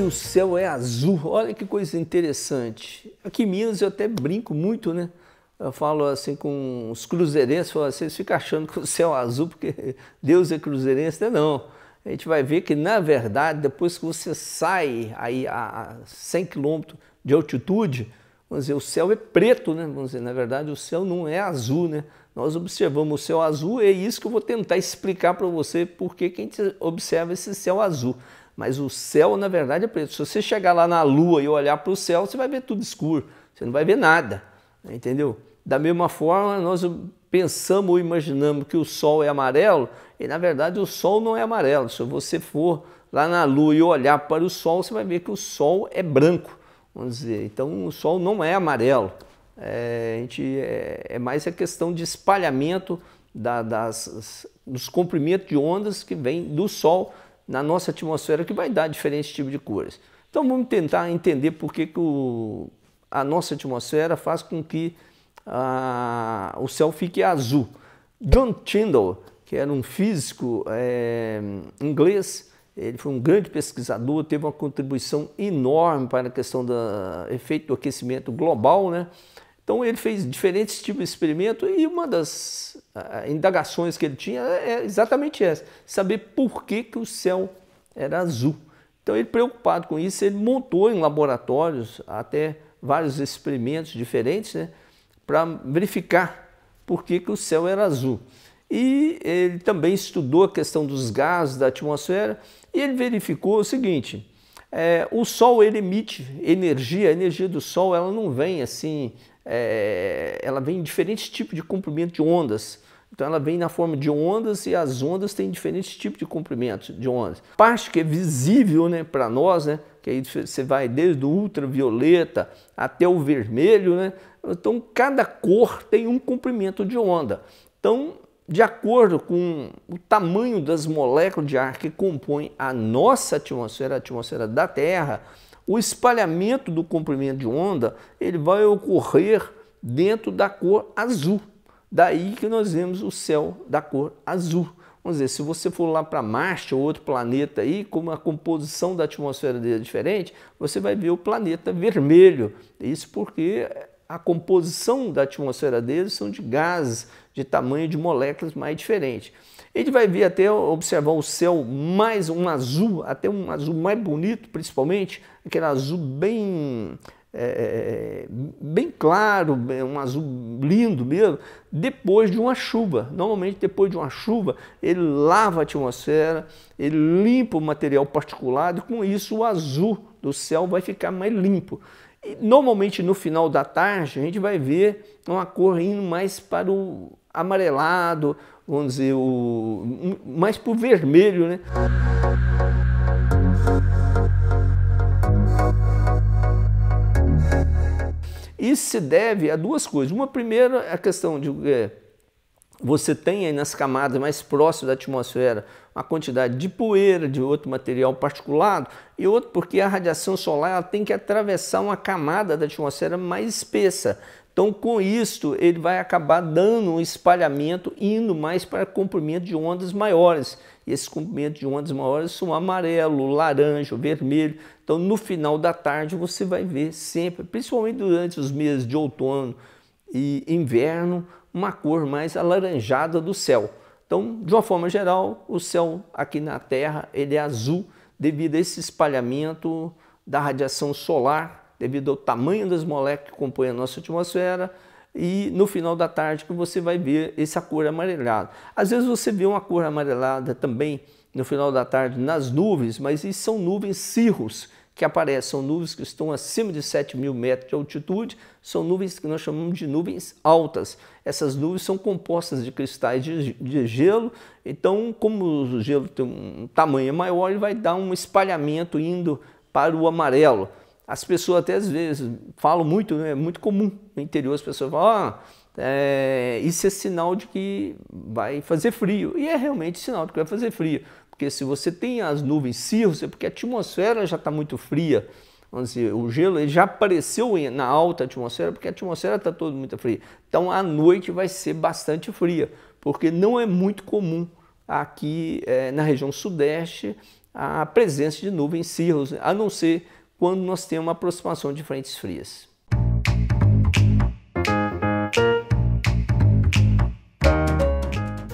que o céu é azul. Olha que coisa interessante. Aqui em Minas eu até brinco muito, né? Eu falo assim com os cruzeirenses, falo, vocês assim, ficam achando que o céu é azul porque Deus é cruzeirense, né? não. A gente vai ver que, na verdade, depois que você sai aí a 100 quilômetros de altitude, vamos dizer, o céu é preto, né? Vamos dizer, na verdade, o céu não é azul, né? Nós observamos o céu azul, e é isso que eu vou tentar explicar para você porque quem observa esse céu azul mas o céu na verdade é preto. Se você chegar lá na lua e olhar para o céu, você vai ver tudo escuro, você não vai ver nada, né, entendeu? Da mesma forma, nós pensamos ou imaginamos que o sol é amarelo, e na verdade o sol não é amarelo. Se você for lá na lua e olhar para o sol, você vai ver que o sol é branco, vamos dizer. Então o sol não é amarelo. É, a gente, é, é mais a questão de espalhamento da, das, dos comprimentos de ondas que vem do sol na nossa atmosfera que vai dar diferentes tipos de cores. Então vamos tentar entender por que, que o, a nossa atmosfera faz com que a, o céu fique azul. John Tyndall, que era um físico é, inglês, ele foi um grande pesquisador, teve uma contribuição enorme para a questão do efeito do aquecimento global, né? Então ele fez diferentes tipos de experimento e uma das indagações que ele tinha é, é exatamente essa: saber por que, que o céu era azul. Então, ele preocupado com isso, ele montou em laboratórios até vários experimentos diferentes né, para verificar por que, que o céu era azul. E ele também estudou a questão dos gases da atmosfera e ele verificou o seguinte: é, o Sol ele emite energia, a energia do Sol ela não vem assim, é, ela vem em diferentes tipos de comprimento de ondas. Então ela vem na forma de ondas e as ondas têm diferentes tipos de comprimento de ondas. Parte que é visível né, para nós, né, que aí você vai desde o ultravioleta até o vermelho, né? então cada cor tem um comprimento de onda. Então de acordo com o tamanho das moléculas de ar que compõem a nossa atmosfera, a atmosfera da Terra, o espalhamento do comprimento de onda ele vai ocorrer dentro da cor azul. Daí que nós vemos o céu da cor azul. Vamos dizer, se você for lá para Marte ou outro planeta aí, como a composição da atmosfera dele é diferente, você vai ver o planeta vermelho. Isso porque a composição da atmosfera deles são de gases de tamanho de moléculas mais diferente. Ele vai vir até observar o céu mais um azul, até um azul mais bonito, principalmente aquele azul bem é, é, é bem claro, um azul lindo mesmo, depois de uma chuva. Normalmente, depois de uma chuva, ele lava a atmosfera, ele limpa o material particulado e com isso o azul do céu vai ficar mais limpo. E normalmente no final da tarde a gente vai ver uma cor indo mais para o amarelado, vamos dizer, o, mais para o vermelho, né? Isso se deve a duas coisas. Uma primeira é a questão de é, você tem aí nas camadas mais próximas da atmosfera uma quantidade de poeira, de outro material particulado, e outro porque a radiação solar ela tem que atravessar uma camada da atmosfera mais espessa. Então, com isto, ele vai acabar dando um espalhamento, indo mais para comprimento de ondas maiores. E esses comprimentos de ondas maiores são amarelo, laranja, vermelho. Então, no final da tarde, você vai ver sempre, principalmente durante os meses de outono, e inverno, uma cor mais alaranjada do céu. Então, de uma forma geral, o céu aqui na Terra ele é azul devido a esse espalhamento da radiação solar, devido ao tamanho das moléculas que compõem a nossa atmosfera, e no final da tarde que você vai ver essa cor amarelada. Às vezes você vê uma cor amarelada também no final da tarde nas nuvens, mas isso são nuvens cirros, que aparecem são nuvens que estão acima de 7 mil metros de altitude, são nuvens que nós chamamos de nuvens altas. Essas nuvens são compostas de cristais de, de gelo, então como o gelo tem um tamanho maior, ele vai dar um espalhamento indo para o amarelo. As pessoas até às vezes falam muito, né? é muito comum no interior, as pessoas falam, ah, é, isso é sinal de que vai fazer frio. E é realmente sinal de que vai fazer frio. Porque se você tem as nuvens cirros, é porque a atmosfera já está muito fria. Vamos dizer, o gelo ele já apareceu na alta atmosfera, porque a atmosfera está toda muito fria. Então a noite vai ser bastante fria, porque não é muito comum aqui é, na região sudeste a presença de nuvens cirros, a não ser quando nós temos uma aproximação de frentes frias.